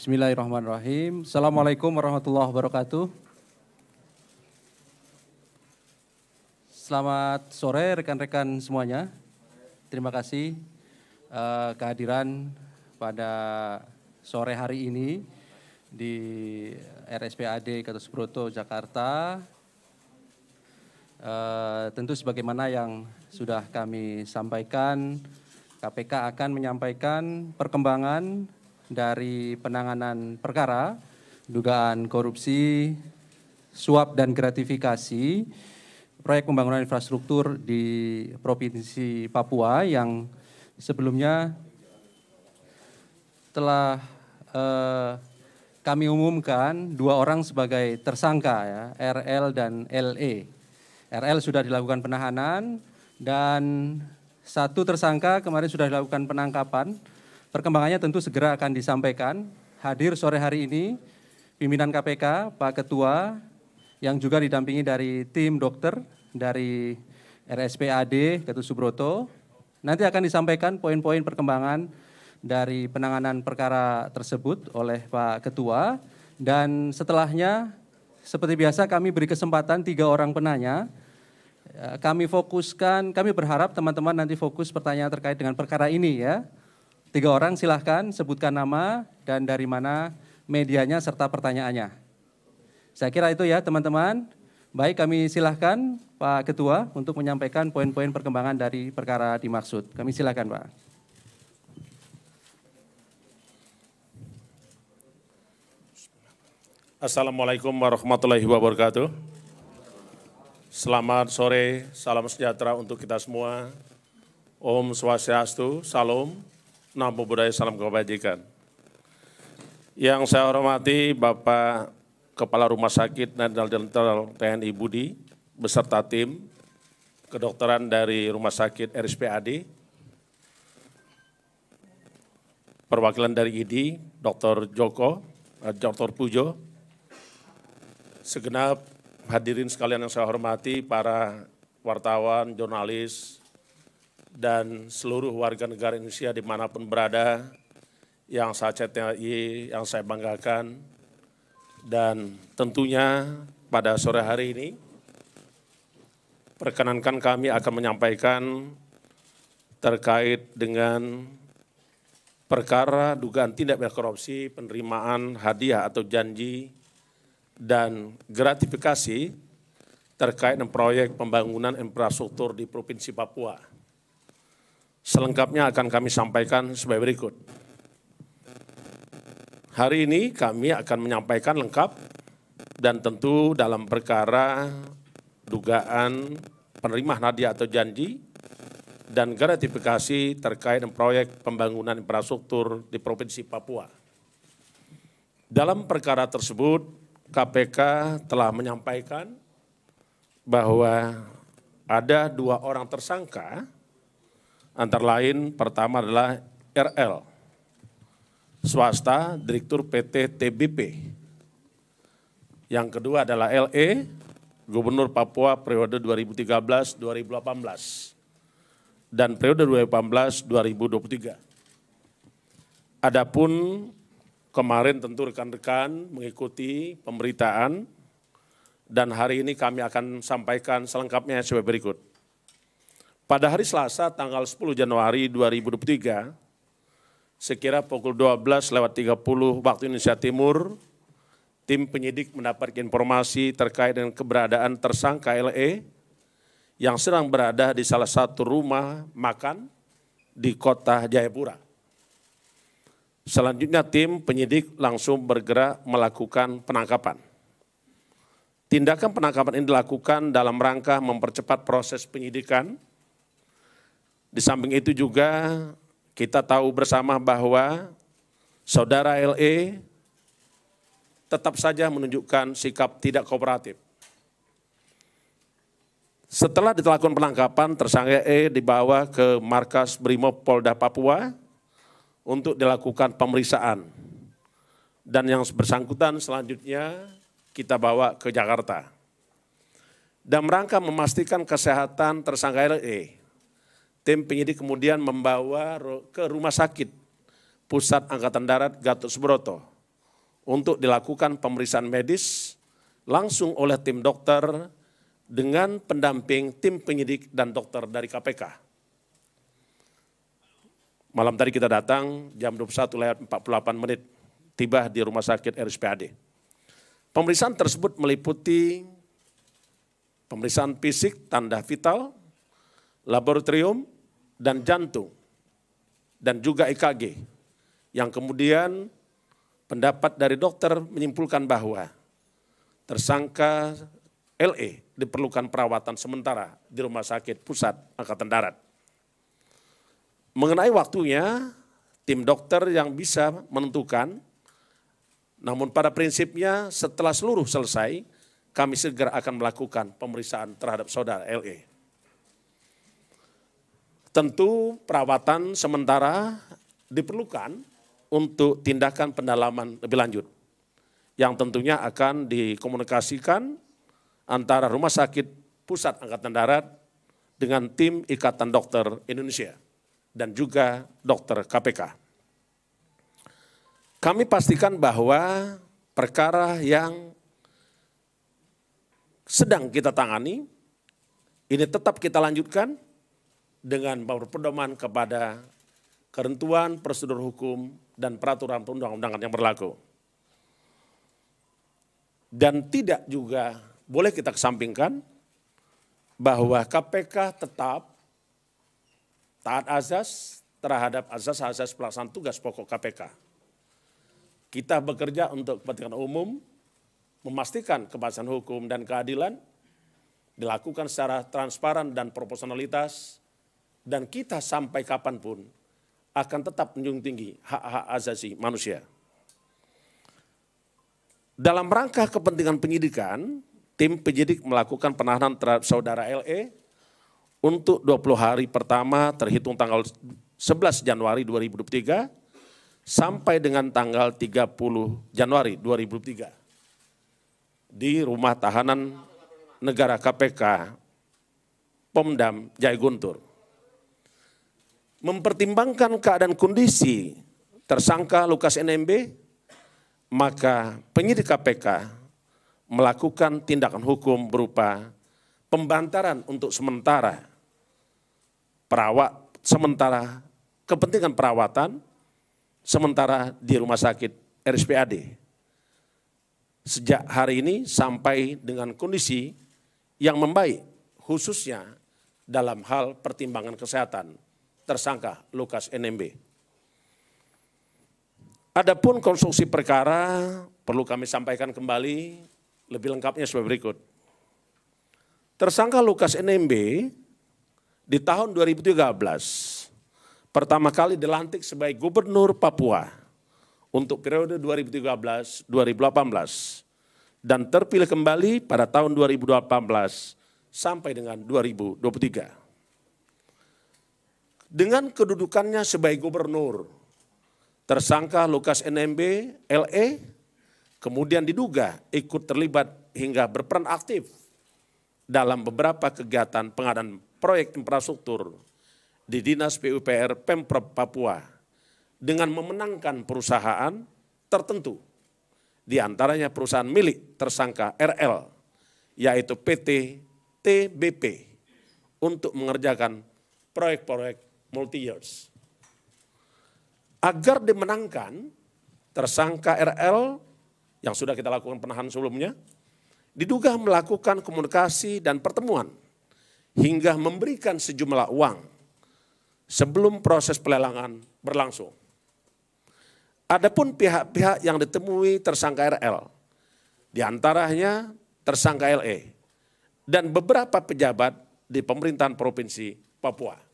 Bismillahirrahmanirrahim. Assalamualaikum warahmatullahi wabarakatuh. Selamat sore rekan-rekan semuanya. Terima kasih uh, kehadiran pada sore hari ini di RSPAD Gatot Subroto Jakarta. Uh, tentu sebagaimana yang sudah kami sampaikan, KPK akan menyampaikan perkembangan dari penanganan perkara dugaan korupsi, suap dan gratifikasi proyek pembangunan infrastruktur di Provinsi Papua yang sebelumnya telah eh, kami umumkan dua orang sebagai tersangka ya, RL dan LE. RL sudah dilakukan penahanan dan satu tersangka kemarin sudah dilakukan penangkapan Perkembangannya tentu segera akan disampaikan. Hadir sore hari ini pimpinan KPK, Pak Ketua, yang juga didampingi dari tim dokter dari RSPAD Gatot Subroto. Nanti akan disampaikan poin-poin perkembangan dari penanganan perkara tersebut oleh Pak Ketua. Dan setelahnya, seperti biasa kami beri kesempatan tiga orang penanya eh, kami fokuskan, kami berharap teman-teman nanti fokus pertanyaan terkait dengan perkara ini ya. Tiga orang silahkan sebutkan nama dan dari mana medianya serta pertanyaannya. Saya kira itu ya teman-teman. Baik kami silahkan Pak Ketua untuk menyampaikan poin-poin perkembangan dari perkara dimaksud. Kami silahkan Pak. Assalamualaikum warahmatullahi wabarakatuh. Selamat sore, salam sejahtera untuk kita semua. Om Swastiastu, Salam. Namo Buddhaya, salam kebajikan. Yang saya hormati Bapak Kepala Rumah Sakit Nadal Dental TNI Budi, beserta tim kedokteran dari Rumah Sakit RSPAD, perwakilan dari ID, Dr. Joko, eh, Dr. Pujo, segenap hadirin sekalian yang saya hormati, para wartawan, jurnalis, dan seluruh warga negara Indonesia dimanapun berada yang saya cintai, yang saya banggakan. Dan tentunya pada sore hari ini, perkenankan kami akan menyampaikan terkait dengan perkara dugaan tindak pidana korupsi, penerimaan hadiah atau janji, dan gratifikasi terkait dengan proyek pembangunan infrastruktur di Provinsi Papua. Selengkapnya akan kami sampaikan sebagai berikut. Hari ini kami akan menyampaikan lengkap dan tentu dalam perkara dugaan penerima nadi atau janji dan gratifikasi terkait proyek pembangunan infrastruktur di Provinsi Papua. Dalam perkara tersebut, KPK telah menyampaikan bahwa ada dua orang tersangka Antara lain pertama adalah RL, swasta, Direktur PT TBP. Yang kedua adalah LE, Gubernur Papua periode 2013-2018 dan periode 2018-2023. Adapun kemarin tentu rekan-rekan mengikuti pemberitaan dan hari ini kami akan sampaikan selengkapnya sebagai berikut. Pada hari Selasa tanggal 10 Januari 2023, sekira pukul 12 lewat 30 waktu Indonesia Timur, tim penyidik mendapatkan informasi terkait dengan keberadaan tersangka LE yang sedang berada di salah satu rumah makan di kota Jayapura. Selanjutnya tim penyidik langsung bergerak melakukan penangkapan. Tindakan penangkapan ini dilakukan dalam rangka mempercepat proses penyidikan, di samping itu juga kita tahu bersama bahwa saudara LE tetap saja menunjukkan sikap tidak kooperatif. Setelah dilakukan penangkapan, tersangka E dibawa ke markas Brimob Polda Papua untuk dilakukan pemeriksaan. Dan yang bersangkutan selanjutnya kita bawa ke Jakarta. Dan rangka memastikan kesehatan tersangka LE, tim penyidik kemudian membawa ke rumah sakit pusat angkatan darat Gatot Subroto untuk dilakukan pemeriksaan medis langsung oleh tim dokter dengan pendamping tim penyidik dan dokter dari KPK. Malam tadi kita datang jam 21 lewat 48 menit tiba di rumah sakit RSPAD. Pemeriksaan tersebut meliputi pemeriksaan fisik, tanda vital, laboratorium, dan jantung, dan juga EKG. Yang kemudian pendapat dari dokter menyimpulkan bahwa tersangka LE diperlukan perawatan sementara di Rumah Sakit Pusat Angkatan Darat. Mengenai waktunya, tim dokter yang bisa menentukan, namun pada prinsipnya setelah seluruh selesai, kami segera akan melakukan pemeriksaan terhadap saudara LE. Tentu perawatan sementara diperlukan untuk tindakan pendalaman lebih lanjut yang tentunya akan dikomunikasikan antara Rumah Sakit Pusat Angkatan Darat dengan tim Ikatan Dokter Indonesia dan juga dokter KPK. Kami pastikan bahwa perkara yang sedang kita tangani ini tetap kita lanjutkan dengan berpedoman kepada kerentuan prosedur hukum dan peraturan perundang-undangan yang berlaku. Dan tidak juga boleh kita kesampingkan bahwa KPK tetap taat azas terhadap azas-azas pelaksanaan tugas pokok KPK. Kita bekerja untuk kepentingan umum, memastikan kepastian hukum dan keadilan dilakukan secara transparan dan proporsionalitas dan kita sampai kapanpun akan tetap menjunjung tinggi hak-hak asasi manusia. Dalam rangka kepentingan penyidikan, tim penyidik melakukan penahanan terhadap saudara LE untuk 20 hari pertama terhitung tanggal 11 Januari 2023 sampai dengan tanggal 30 Januari 2023 di rumah tahanan negara KPK Pomdam Jaya Guntur mempertimbangkan keadaan kondisi tersangka Lukas NMB, maka penyidik KPK melakukan tindakan hukum berupa pembantaran untuk sementara perawat sementara kepentingan perawatan sementara di rumah sakit RSPAD. Sejak hari ini sampai dengan kondisi yang membaik khususnya dalam hal pertimbangan kesehatan tersangka Lukas NMB. Adapun konstruksi perkara perlu kami sampaikan kembali lebih lengkapnya sebagai berikut. Tersangka Lukas NMB di tahun 2013 pertama kali dilantik sebagai gubernur Papua untuk periode 2013-2018 dan terpilih kembali pada tahun 2018 sampai dengan 2023 dengan kedudukannya sebagai gubernur. Tersangka Lukas NMB, LE, kemudian diduga ikut terlibat hingga berperan aktif dalam beberapa kegiatan pengadaan proyek infrastruktur di Dinas PUPR Pemprov Papua dengan memenangkan perusahaan tertentu, di antaranya perusahaan milik tersangka RL, yaitu PT TBP, untuk mengerjakan proyek-proyek multi years. Agar dimenangkan, tersangka RL yang sudah kita lakukan penahan sebelumnya, diduga melakukan komunikasi dan pertemuan hingga memberikan sejumlah uang sebelum proses pelelangan berlangsung. Adapun pihak-pihak yang ditemui tersangka RL, diantaranya tersangka LE dan beberapa pejabat di pemerintahan Provinsi Papua.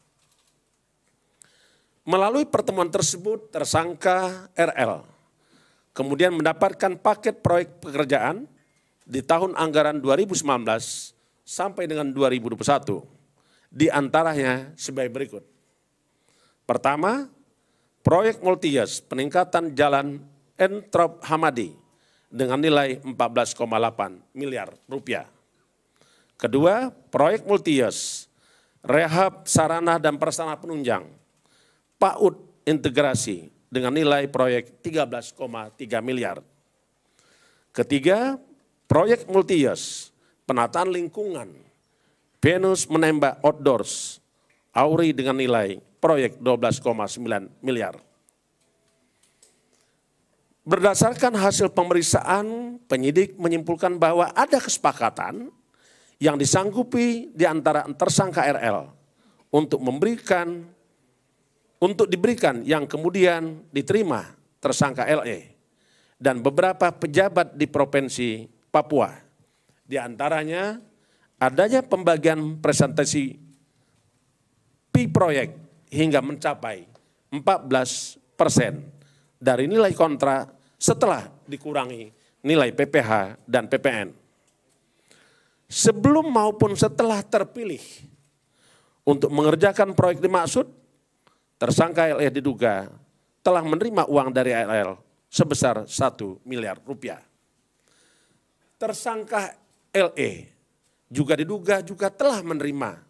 Melalui pertemuan tersebut tersangka RL kemudian mendapatkan paket proyek pekerjaan di tahun anggaran 2019 sampai dengan 2021. Di antaranya sebagai berikut. Pertama, proyek Multias peningkatan jalan Entrop Hamadi dengan nilai 14,8 miliar rupiah. Kedua, proyek Multias rehab sarana dan prasarana penunjang PAUD integrasi dengan nilai proyek 13,3 miliar. Ketiga, proyek multi multius, penataan lingkungan, Venus menembak outdoors, Auri dengan nilai proyek 12,9 miliar. Berdasarkan hasil pemeriksaan, penyidik menyimpulkan bahwa ada kesepakatan yang disanggupi di antara tersangka RL untuk memberikan untuk diberikan yang kemudian diterima tersangka LE dan beberapa pejabat di Provinsi Papua. Di antaranya adanya pembagian presentasi pi proyek hingga mencapai 14 persen dari nilai kontra setelah dikurangi nilai PPH dan PPN. Sebelum maupun setelah terpilih untuk mengerjakan proyek dimaksud, tersangka LR e diduga telah menerima uang dari LR sebesar 1 miliar rupiah. Tersangka LE juga diduga juga telah menerima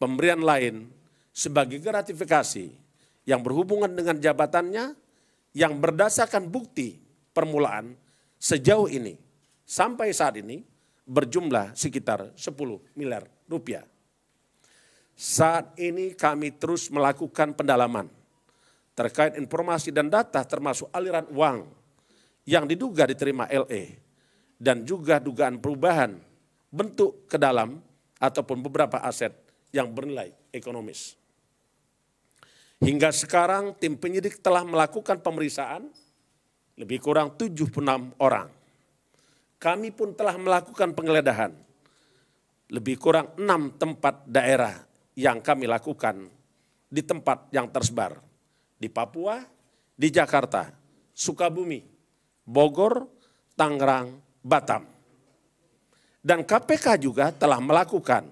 pemberian lain sebagai gratifikasi yang berhubungan dengan jabatannya yang berdasarkan bukti permulaan sejauh ini sampai saat ini berjumlah sekitar 10 miliar rupiah. Saat ini kami terus melakukan pendalaman terkait informasi dan data termasuk aliran uang yang diduga diterima LE dan juga dugaan perubahan bentuk ke dalam ataupun beberapa aset yang bernilai ekonomis. Hingga sekarang tim penyidik telah melakukan pemeriksaan lebih kurang 76 orang. Kami pun telah melakukan penggeledahan lebih kurang enam tempat daerah yang kami lakukan di tempat yang tersebar. Di Papua, di Jakarta, Sukabumi, Bogor, Tangerang, Batam. Dan KPK juga telah melakukan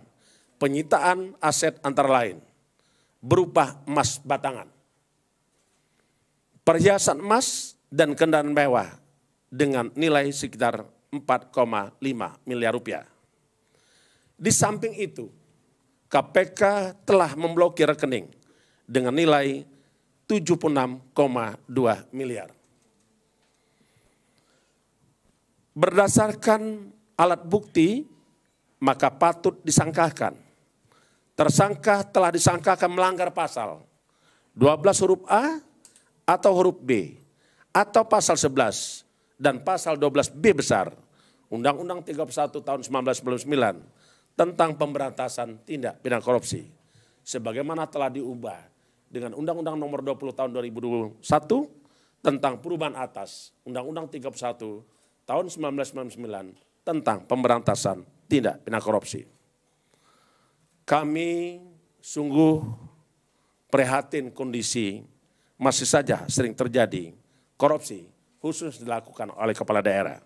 penyitaan aset antara lain berupa emas batangan, perhiasan emas dan kendaraan mewah dengan nilai sekitar 4,5 miliar rupiah. Di samping itu, KPK telah memblokir rekening dengan nilai 76,2 miliar. Berdasarkan alat bukti, maka patut disangkakan. Tersangka telah disangkakan melanggar pasal 12 huruf A atau huruf B atau pasal 11 dan pasal 12B besar Undang-Undang 31 tahun 1999 tentang pemberantasan tindak pidana korupsi. Sebagaimana telah diubah dengan Undang-Undang nomor 20 tahun 2001 tentang perubahan atas Undang-Undang 31 tahun 1999 tentang pemberantasan tindak pidana korupsi. Kami sungguh prihatin kondisi masih saja sering terjadi korupsi khusus dilakukan oleh kepala daerah.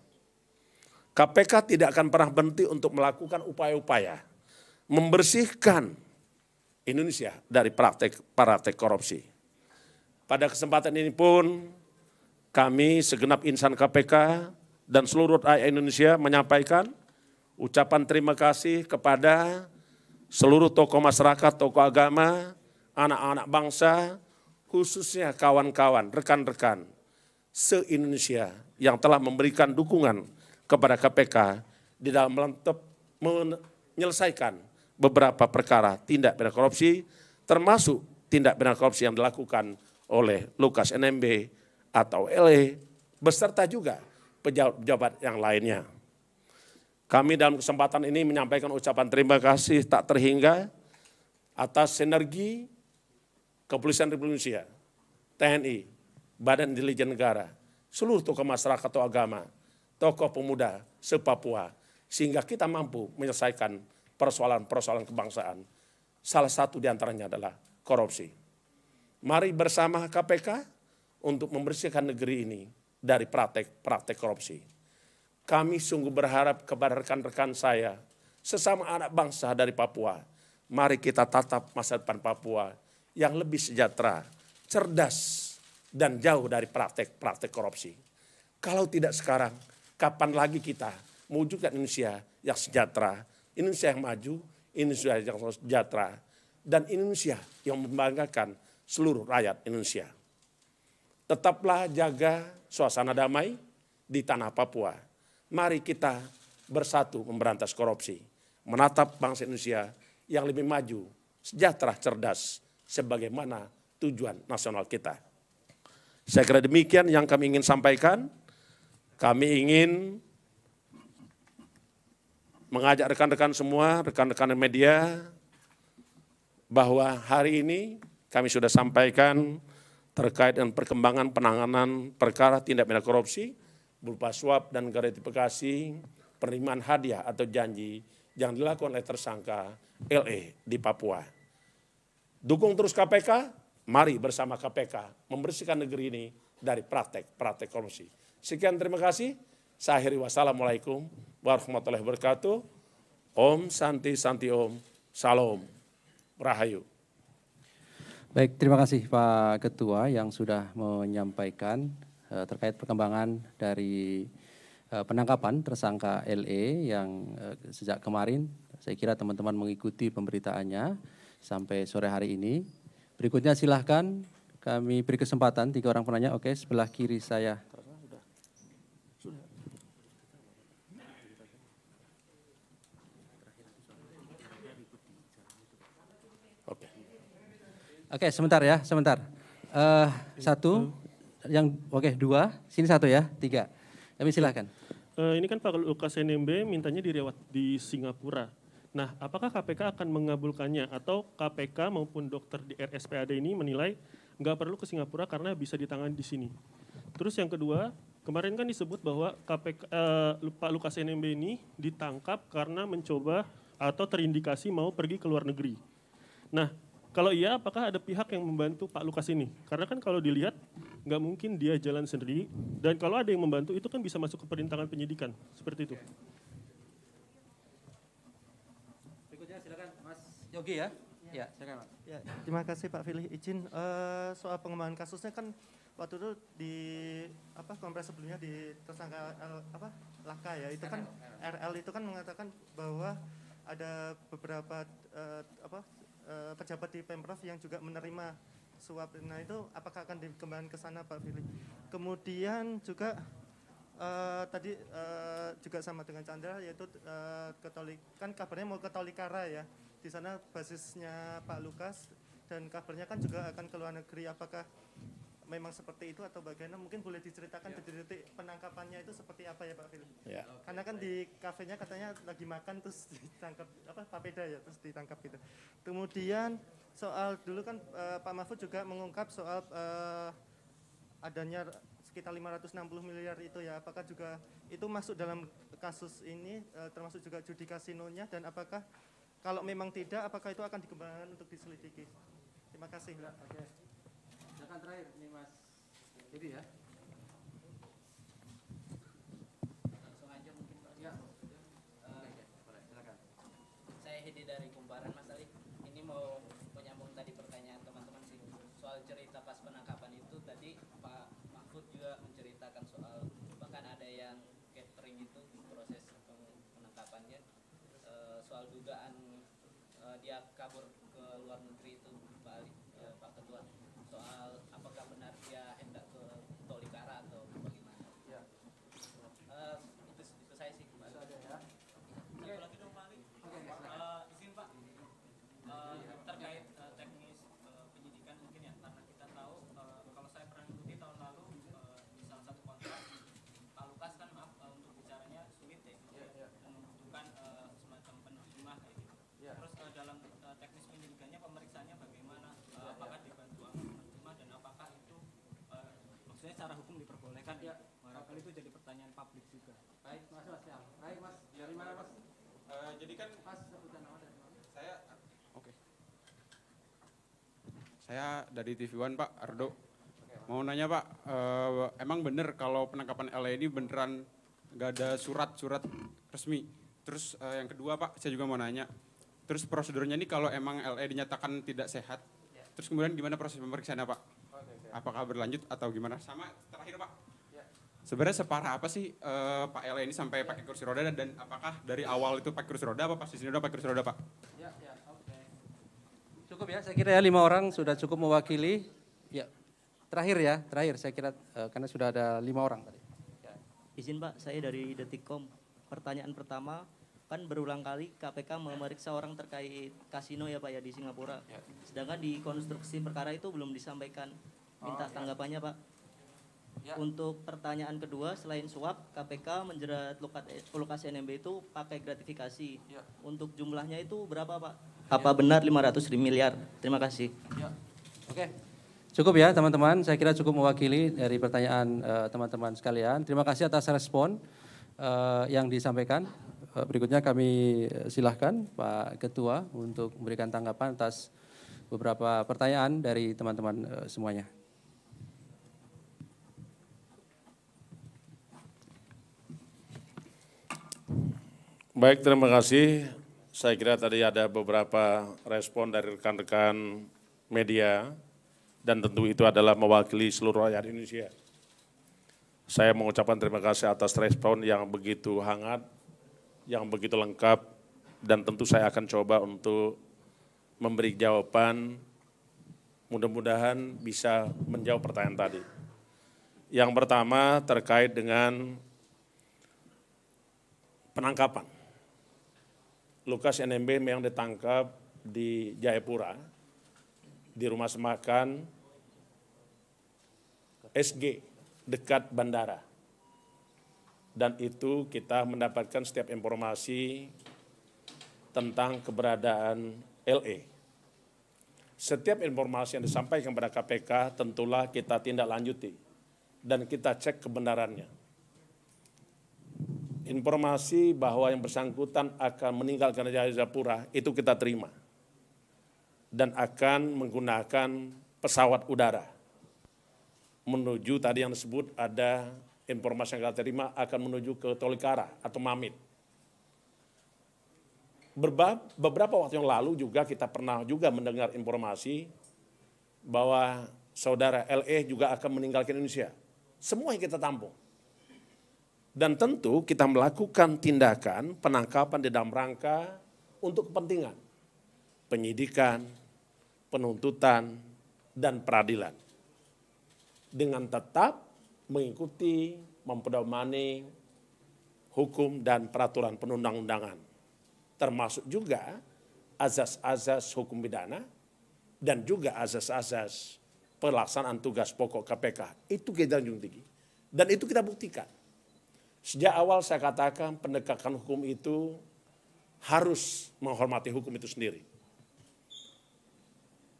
KPK tidak akan pernah berhenti untuk melakukan upaya-upaya membersihkan Indonesia dari praktek praktek korupsi. Pada kesempatan ini pun kami segenap insan KPK dan seluruh rakyat Indonesia menyampaikan ucapan terima kasih kepada seluruh tokoh masyarakat, tokoh agama, anak-anak bangsa, khususnya kawan-kawan, rekan-rekan se-Indonesia yang telah memberikan dukungan kepada KPK di dalam melantap menyelesaikan beberapa perkara tindak pidana korupsi termasuk tindak pidana korupsi yang dilakukan oleh Lukas NMB atau LE beserta juga pejabat-pejabat yang lainnya. Kami dalam kesempatan ini menyampaikan ucapan terima kasih tak terhingga atas sinergi Kepolisian Republik Indonesia, TNI, Badan Intelijen Negara, seluruh tokoh masyarakat atau agama, tokoh pemuda se-Papua sehingga kita mampu menyelesaikan persoalan-persoalan kebangsaan. Salah satu di antaranya adalah korupsi. Mari bersama KPK untuk membersihkan negeri ini dari praktek-praktek korupsi. Kami sungguh berharap kepada rekan-rekan saya, sesama anak bangsa dari Papua, mari kita tatap masa depan Papua yang lebih sejahtera, cerdas, dan jauh dari praktek-praktek korupsi. Kalau tidak sekarang, kapan lagi kita mewujudkan Indonesia yang sejahtera, Indonesia yang maju, Indonesia yang sejahtera, dan Indonesia yang membanggakan seluruh rakyat Indonesia. Tetaplah jaga suasana damai di tanah Papua. Mari kita bersatu memberantas korupsi, menatap bangsa Indonesia yang lebih maju, sejahtera, cerdas, sebagaimana tujuan nasional kita. Saya kira demikian yang kami ingin sampaikan. Kami ingin mengajak rekan-rekan semua, rekan-rekan media, bahwa hari ini kami sudah sampaikan terkait dengan perkembangan penanganan perkara tindak pidana korupsi berupa suap dan gratifikasi penerimaan hadiah atau janji yang dilakukan oleh tersangka LE di Papua. Dukung terus KPK, mari bersama KPK membersihkan negeri ini dari praktek-praktek korupsi. Sekian terima kasih. Saya akhiri wassalamualaikum warahmatullahi wabarakatuh. Om Santi Santi Om. Salam. Rahayu. Baik, terima kasih Pak Ketua yang sudah menyampaikan uh, terkait perkembangan dari uh, penangkapan tersangka LE yang uh, sejak kemarin saya kira teman-teman mengikuti pemberitaannya sampai sore hari ini. Berikutnya silahkan kami beri kesempatan tiga orang penanya. Oke, sebelah kiri saya Oke, okay, sebentar ya, sebentar. Uh, satu, yang oke okay, dua, sini satu ya, tiga. Kami silahkan. Uh, eh, ini kan Pak Lukas NMB mintanya direwat di Singapura. Nah, apakah KPK akan mengabulkannya atau KPK maupun dokter di RSPAD ini menilai nggak perlu ke Singapura karena bisa ditangani di sini. Terus yang kedua, kemarin kan disebut bahwa KPK uh, eh, Pak Lukas NMB ini ditangkap karena mencoba atau terindikasi mau pergi ke luar negeri. Nah, kalau iya, apakah ada pihak yang membantu Pak Lukas ini? Karena kan kalau dilihat, nggak mungkin dia jalan sendiri. Dan kalau ada yang membantu, itu kan bisa masuk ke perintangan penyidikan. Seperti itu. Berikutnya silakan Mas Yogi ya. Ya, ya silakan Mas. Ya, terima kasih Pak Fili izin uh, soal pengembangan kasusnya kan waktu itu di apa kompres sebelumnya di tersangka L, eh, apa Laka ya itu kan RL itu kan mengatakan bahwa ada beberapa uh, apa Eh, pejabat di Pemprov yang juga menerima suap. Nah itu apakah akan dikembangkan ke sana Pak Fili? Kemudian juga uh, tadi uh, juga sama dengan Chandra yaitu uh, Katolik kan kabarnya mau ke Tolikara ya. Di sana basisnya Pak Lukas dan kabarnya kan juga akan ke luar negeri. Apakah memang seperti itu atau bagaimana mungkin boleh diceritakan ya. detik-detik penangkapannya itu seperti apa ya Pak Firly Ya. Karena kan di kafenya katanya lagi makan terus ditangkap apa papeda ya terus ditangkap gitu. Kemudian soal dulu kan uh, Pak Mahfud juga mengungkap soal uh, adanya sekitar 560 miliar itu ya apakah juga itu masuk dalam kasus ini uh, termasuk juga judi kasinonya dan apakah kalau memang tidak apakah itu akan dikembangkan untuk diselidiki? Terima kasih. Oke silakan terakhir nih Mas Jadi ya. Langsung aja mungkin Pak. Ya. Eh, Saya Hedi dari Kumparan Mas Ali. Ini mau menyambung tadi pertanyaan teman-teman sih soal cerita pas penangkapan itu tadi Pak Mahfud juga menceritakan soal bahkan ada yang catering itu proses penangkapannya eh, soal dugaan eh, dia kabur ke luar negeri Saya dari TV One Pak Ardo. Mau nanya Pak, uh, emang bener kalau penangkapan LA ini beneran gak ada surat-surat resmi? Terus uh, yang kedua Pak, saya juga mau nanya. Terus prosedurnya ini kalau emang LA dinyatakan tidak sehat, ya. terus kemudian gimana proses pemeriksaannya Pak? Apakah berlanjut atau gimana? Sama terakhir Pak. Ya. Sebenarnya separah apa sih uh, Pak LA ini sampai pakai kursi roda dan apakah dari awal itu pakai kursi roda apa pas di sini udah pakai kursi roda Pak? Ya, ya cukup ya, saya kira ya lima orang sudah cukup mewakili. Ya, terakhir ya, terakhir saya kira eh, karena sudah ada lima orang tadi. Ya. Izin Pak, saya dari Detikkom. Pertanyaan pertama, kan berulang kali KPK memeriksa orang terkait kasino ya Pak ya di Singapura. Ya. Sedangkan di konstruksi perkara itu belum disampaikan. Minta oh, ya. tanggapannya Pak. Ya. Untuk pertanyaan kedua, selain suap, KPK menjerat eh, lokasi NMB itu pakai gratifikasi. Ya. Untuk jumlahnya itu berapa Pak? Apa ya. benar 500 miliar? Terima kasih. Ya. Oke. Okay. Cukup ya teman-teman, saya kira cukup mewakili dari pertanyaan eh, teman-teman uh, sekalian. Terima kasih atas respon uh, yang disampaikan. Uh, berikutnya kami silahkan Pak Ketua untuk memberikan tanggapan atas beberapa pertanyaan dari teman-teman uh, semuanya. Baik, terima kasih saya kira tadi ada beberapa respon dari rekan-rekan media dan tentu itu adalah mewakili seluruh rakyat Indonesia. Saya mengucapkan terima kasih atas respon yang begitu hangat, yang begitu lengkap, dan tentu saya akan coba untuk memberi jawaban mudah-mudahan bisa menjawab pertanyaan tadi. Yang pertama terkait dengan penangkapan. Lukas NMB yang ditangkap di Jayapura, di rumah semakan SG dekat bandara. Dan itu kita mendapatkan setiap informasi tentang keberadaan LE. Setiap informasi yang disampaikan kepada KPK tentulah kita tindak lanjuti dan kita cek kebenarannya informasi bahwa yang bersangkutan akan meninggalkan Jayapura itu kita terima dan akan menggunakan pesawat udara menuju tadi yang disebut ada informasi yang kita terima akan menuju ke Tolikara atau Mamit. Beberapa waktu yang lalu juga kita pernah juga mendengar informasi bahwa saudara LE juga akan meninggalkan Indonesia. Semua yang kita tampung. Dan tentu kita melakukan tindakan penangkapan di dalam rangka untuk kepentingan penyidikan, penuntutan, dan peradilan. Dengan tetap mengikuti, mempedomani hukum dan peraturan penundang-undangan. Termasuk juga azas-azas hukum pidana dan juga azas-azas pelaksanaan tugas pokok KPK. Itu kita junjung tinggi. Dan itu kita buktikan. Sejak awal saya katakan penegakan hukum itu harus menghormati hukum itu sendiri.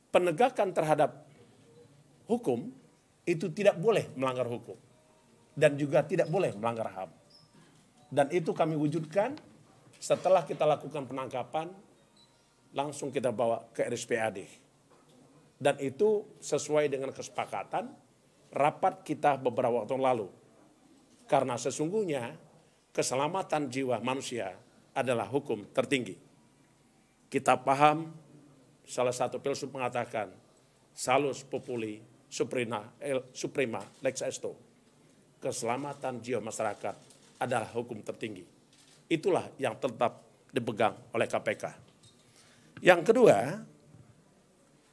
Penegakan terhadap hukum itu tidak boleh melanggar hukum dan juga tidak boleh melanggar HAM. Dan itu kami wujudkan setelah kita lakukan penangkapan langsung kita bawa ke RSPAD. Dan itu sesuai dengan kesepakatan rapat kita beberapa waktu lalu karena sesungguhnya keselamatan jiwa manusia adalah hukum tertinggi. Kita paham salah satu filsuf mengatakan salus populi suprema, el, suprema lex esto. Keselamatan jiwa masyarakat adalah hukum tertinggi. Itulah yang tetap dipegang oleh KPK. Yang kedua,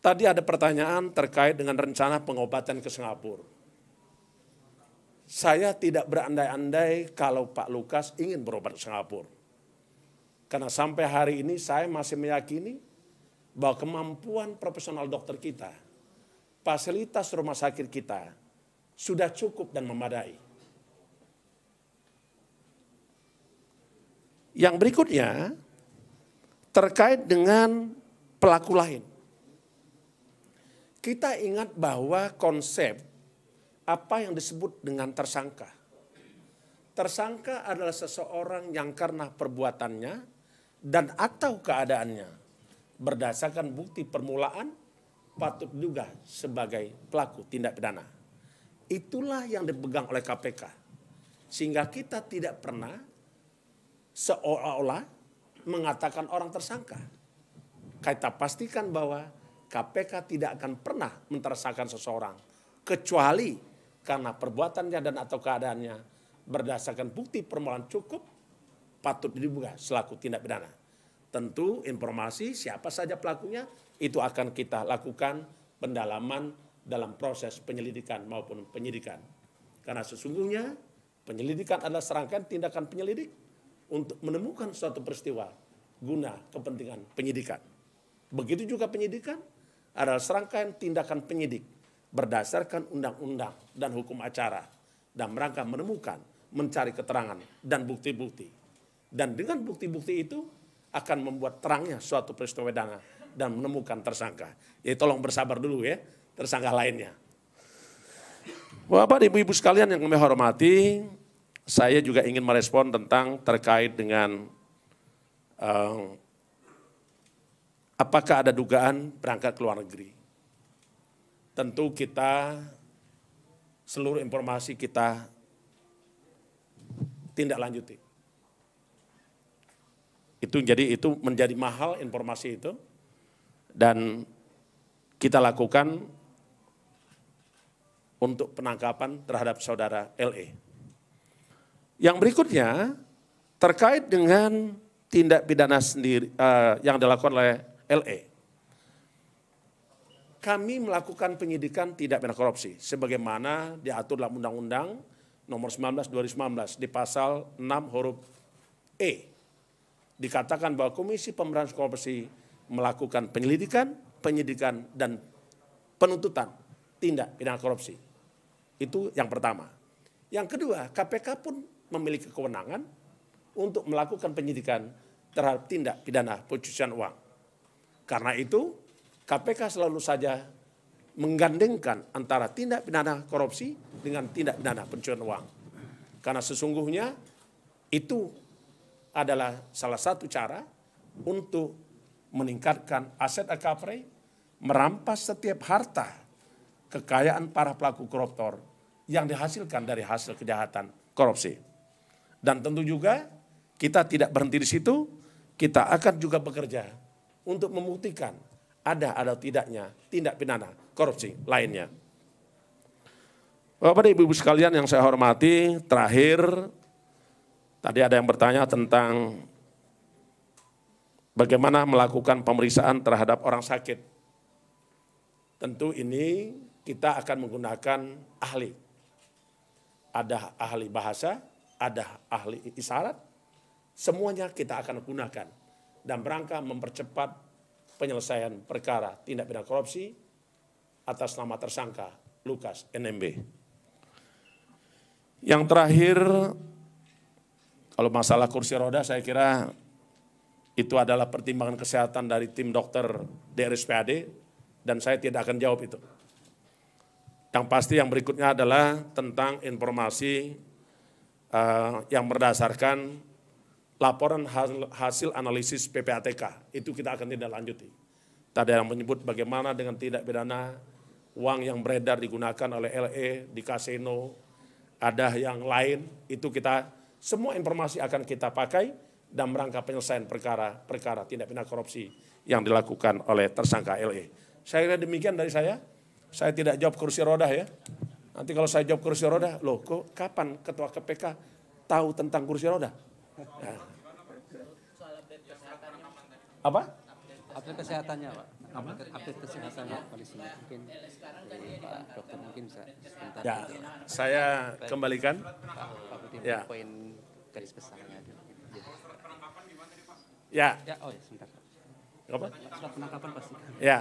tadi ada pertanyaan terkait dengan rencana pengobatan ke Singapura. Saya tidak berandai-andai kalau Pak Lukas ingin berobat ke Singapura. Karena sampai hari ini saya masih meyakini bahwa kemampuan profesional dokter kita, fasilitas rumah sakit kita sudah cukup dan memadai. Yang berikutnya terkait dengan pelaku lain. Kita ingat bahwa konsep apa yang disebut dengan tersangka. Tersangka adalah seseorang yang karena perbuatannya dan atau keadaannya berdasarkan bukti permulaan patut juga sebagai pelaku tindak pidana. Itulah yang dipegang oleh KPK. Sehingga kita tidak pernah seolah-olah mengatakan orang tersangka. Kita pastikan bahwa KPK tidak akan pernah mentersangkakan seseorang kecuali karena perbuatannya dan atau keadaannya berdasarkan bukti permulaan cukup patut dibuka selaku tindak pidana. Tentu informasi siapa saja pelakunya itu akan kita lakukan pendalaman dalam proses penyelidikan maupun penyidikan. Karena sesungguhnya penyelidikan adalah serangkaian tindakan penyelidik untuk menemukan suatu peristiwa guna kepentingan penyidikan. Begitu juga penyidikan adalah serangkaian tindakan penyidik berdasarkan undang-undang dan hukum acara dan mereka menemukan, mencari keterangan dan bukti-bukti. Dan dengan bukti-bukti itu akan membuat terangnya suatu peristiwa pidana dan menemukan tersangka. Jadi tolong bersabar dulu ya tersangka lainnya. Bapak Ibu-ibu sekalian yang kami hormati, saya juga ingin merespon tentang terkait dengan uh, apakah ada dugaan berangkat ke luar negeri tentu kita seluruh informasi kita tindak lanjuti. Itu jadi itu menjadi mahal informasi itu dan kita lakukan untuk penangkapan terhadap saudara LE. Yang berikutnya terkait dengan tindak pidana sendiri uh, yang dilakukan oleh LE kami melakukan penyidikan tidak pidana korupsi sebagaimana diatur dalam Undang-Undang nomor 19 2019 di pasal 6 huruf E. Dikatakan bahwa Komisi Pemberantasan Korupsi melakukan penyelidikan, penyidikan dan penuntutan tindak pidana korupsi. Itu yang pertama. Yang kedua, KPK pun memiliki kewenangan untuk melakukan penyidikan terhadap tindak pidana pencucian uang. Karena itu, KPK selalu saja menggandengkan antara tindak pidana korupsi dengan tindak pidana pencucian uang. Karena sesungguhnya itu adalah salah satu cara untuk meningkatkan aset recovery, merampas setiap harta kekayaan para pelaku koruptor yang dihasilkan dari hasil kejahatan korupsi. Dan tentu juga kita tidak berhenti di situ, kita akan juga bekerja untuk membuktikan ada atau tidaknya tindak pidana korupsi lainnya. Bapak dan Ibu sekalian yang saya hormati, terakhir tadi ada yang bertanya tentang bagaimana melakukan pemeriksaan terhadap orang sakit. Tentu ini kita akan menggunakan ahli. Ada ahli bahasa, ada ahli isyarat, semuanya kita akan gunakan dan rangka mempercepat penyelesaian perkara tindak pidana korupsi atas nama tersangka Lukas NMB. Yang terakhir, kalau masalah kursi roda saya kira itu adalah pertimbangan kesehatan dari tim dokter DRSPAD dan saya tidak akan jawab itu. Yang pasti yang berikutnya adalah tentang informasi uh, yang berdasarkan laporan hasil analisis PPATK. Itu kita akan tindak lanjuti. Tadi yang menyebut bagaimana dengan tidak pidana uang yang beredar digunakan oleh LE di kasino, ada yang lain, itu kita semua informasi akan kita pakai dan merangka penyelesaian perkara-perkara tindak pidana korupsi yang dilakukan oleh tersangka LE. Saya kira demikian dari saya. Saya tidak jawab kursi roda ya. Nanti kalau saya jawab kursi roda, loh kok kapan ketua KPK tahu tentang kursi roda? Apa? Update kesehatannya, Pak. Apa? Update kesehatannya polisi mungkin dari eh, Pak Dokter mungkin bisa sebentar. Ya, saya kembalikan. Pak, Putih, ya. poin garis besarnya. Ya. ya. Ya, oh ya, sebentar. Apa? Surat penangkapan pasti. Ya.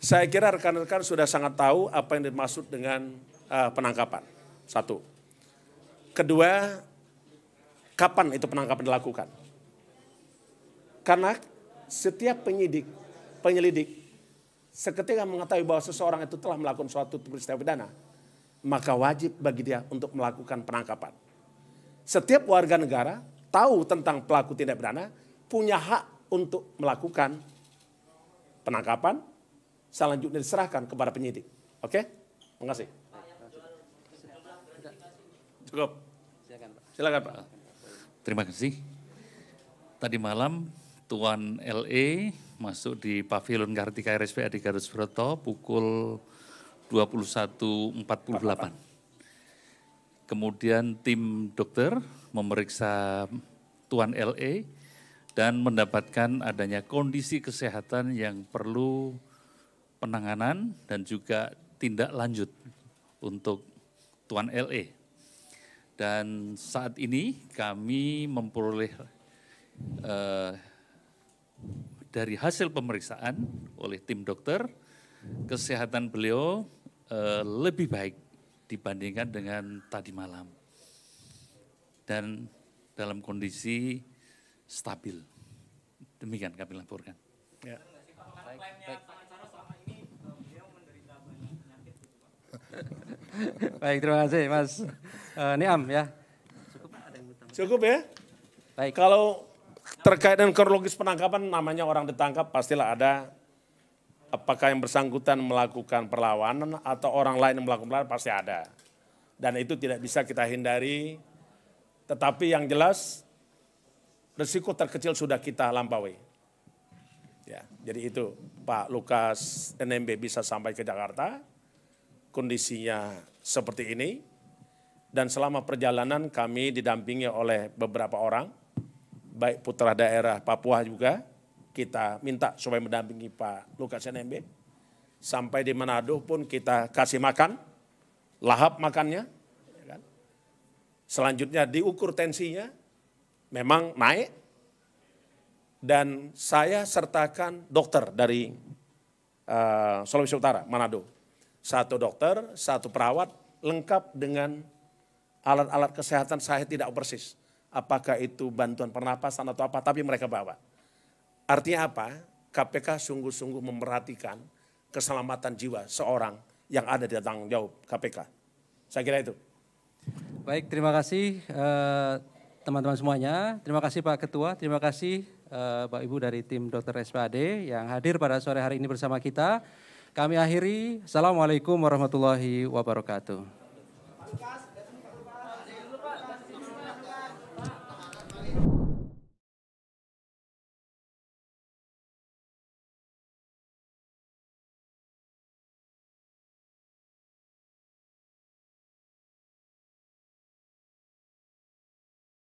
Saya kira rekan-rekan sudah sangat tahu apa yang dimaksud dengan uh, penangkapan. Satu. Kedua, kapan itu penangkapan dilakukan. Karena setiap penyidik, penyelidik, seketika mengetahui bahwa seseorang itu telah melakukan suatu peristiwa pidana, maka wajib bagi dia untuk melakukan penangkapan. Setiap warga negara tahu tentang pelaku tindak pidana, punya hak untuk melakukan penangkapan, selanjutnya diserahkan kepada penyidik. Oke? Terima kasih. Cukup. Silakan Pak. Terima kasih. Tadi malam Tuan LE masuk di Pavilion Kartika di Garut Broto pukul 21.48. Kemudian tim dokter memeriksa Tuan LE dan mendapatkan adanya kondisi kesehatan yang perlu penanganan dan juga tindak lanjut untuk Tuan LE dan saat ini kami memperoleh eh, dari hasil pemeriksaan oleh tim dokter, kesehatan beliau eh, lebih baik dibandingkan dengan tadi malam. Dan dalam kondisi stabil. Demikian kami laporkan. Ya. Baik, baik. Baik, terima kasih Mas uh, Niam ya. Cukup, ada yang Cukup ya? Baik. Kalau terkait dengan kronologis penangkapan namanya orang ditangkap pastilah ada apakah yang bersangkutan melakukan perlawanan atau orang lain yang melakukan perlawanan pasti ada. Dan itu tidak bisa kita hindari. Tetapi yang jelas resiko terkecil sudah kita lampaui. Ya, jadi itu Pak Lukas NMB bisa sampai ke Jakarta kondisinya seperti ini. Dan selama perjalanan kami didampingi oleh beberapa orang, baik putra daerah Papua juga, kita minta supaya mendampingi Pak Lukas NMB. Sampai di Manado pun kita kasih makan, lahap makannya. Ya kan? Selanjutnya diukur tensinya, memang naik. Dan saya sertakan dokter dari uh, Sulawesi Utara, Manado satu dokter, satu perawat, lengkap dengan alat-alat kesehatan saya tidak persis. Apakah itu bantuan pernapasan atau apa, tapi mereka bawa. Artinya apa? KPK sungguh-sungguh memperhatikan keselamatan jiwa seorang yang ada di datang jauh KPK. Saya kira itu. Baik, terima kasih eh, teman-teman eh, semuanya. Terima kasih Pak Ketua, terima kasih eh, Bapak Ibu dari tim Dr. SPAD yang hadir pada sore hari ini bersama kita. Kami akhiri. Assalamualaikum warahmatullahi wabarakatuh.